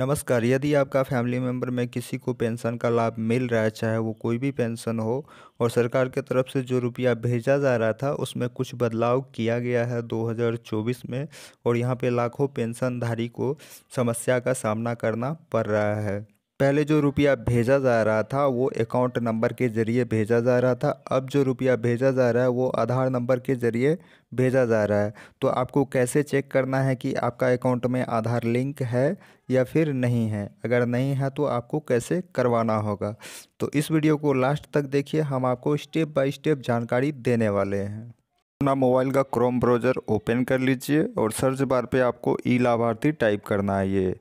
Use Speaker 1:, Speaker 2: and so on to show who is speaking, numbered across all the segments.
Speaker 1: नमस्कार यदि आपका फैमिली मेंबर में किसी को पेंशन का लाभ मिल रहा है चाहे वो कोई भी पेंशन हो और सरकार के तरफ से जो रुपया भेजा जा रहा था उसमें कुछ बदलाव किया गया है 2024 में और यहाँ पे लाखों पेंशनधारी को समस्या का सामना करना पड़ रहा है पहले जो रुपया भेजा जा रहा था वो अकाउंट नंबर के ज़रिए भेजा जा रहा था अब जो रुपया भेजा जा रहा है वो आधार नंबर के ज़रिए भेजा जा रहा है तो आपको कैसे चेक करना है कि आपका अकाउंट में आधार लिंक है या फिर नहीं है अगर नहीं है तो आपको कैसे करवाना होगा तो इस वीडियो को लास्ट तक देखिए हम आपको स्टेप बाई स्टेप जानकारी देने वाले हैं अपना मोबाइल का क्रोम ब्राउज़र ओपन कर लीजिए और सर्च बार पे आपको ई लाभार्थी टाइप करना है ये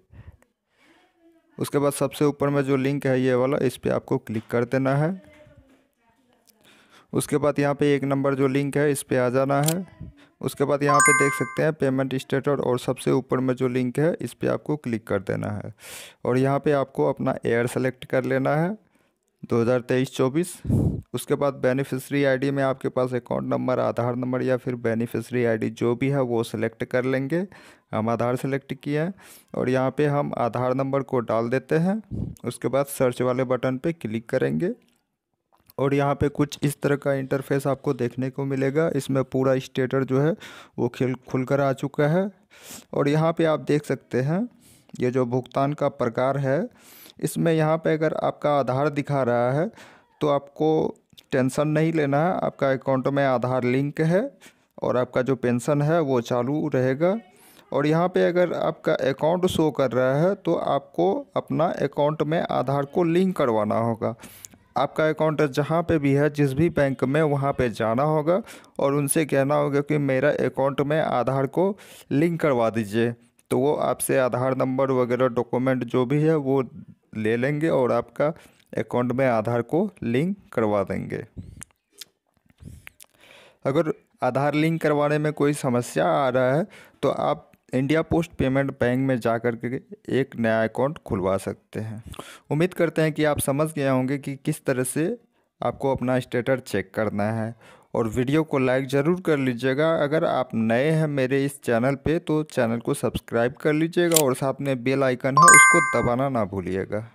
Speaker 1: उसके बाद सबसे ऊपर में जो लिंक है ये वाला इस पर आपको क्लिक कर देना है उसके बाद यहाँ पे एक नंबर जो लिंक है इस पर आ जाना है उसके बाद यहाँ पे देख सकते हैं पेमेंट स्टेटस और सबसे ऊपर में जो लिंक है इस पर आपको क्लिक कर देना है और यहाँ पे आपको अपना एयर सेलेक्ट कर लेना है 2023-24 उसके बाद बेनिफिशरी आईडी में आपके पास अकाउंट नंबर आधार नंबर या फिर बेनिफिशरी आईडी जो भी है वो सिलेक्ट कर लेंगे हम आधार सेलेक्ट किए हैं और यहाँ पे हम आधार नंबर को डाल देते हैं उसके बाद सर्च वाले बटन पे क्लिक करेंगे और यहाँ पे कुछ इस तरह का इंटरफेस आपको देखने को मिलेगा इसमें पूरा स्टेटर जो है वो खिल खुल कर आ चुका है और यहाँ पर आप देख सकते हैं ये जो भुगतान का प्रकार है इसमें यहाँ पे अगर आपका आधार दिखा रहा है तो आपको टेंशन नहीं लेना है आपका अकाउंट में आधार लिंक है और आपका जो पेंशन है वो चालू रहेगा और यहाँ पे अगर आपका अकाउंट शो कर रहा है तो आपको अपना अकाउंट में आधार को लिंक करवाना होगा आपका अकाउंट जहाँ पे भी है जिस भी बैंक में वहाँ पे जाना होगा और उनसे कहना होगा कि मेरा अकाउंट में आधार को लिंक करवा दीजिए तो वो आपसे आधार नंबर वगैरह डॉक्यूमेंट जो भी है वो ले लेंगे और आपका अकाउंट में आधार को लिंक करवा देंगे अगर आधार लिंक करवाने में कोई समस्या आ रहा है तो आप इंडिया पोस्ट पेमेंट बैंक में जा कर के एक नया अकाउंट खुलवा सकते हैं उम्मीद करते हैं कि आप समझ गए होंगे कि किस तरह से आपको अपना स्टेटस चेक करना है और वीडियो को लाइक ज़रूर कर लीजिएगा अगर आप नए हैं मेरे इस चैनल पे तो चैनल को सब्सक्राइब कर लीजिएगा और साथ में बेल आइकन है उसको दबाना ना भूलिएगा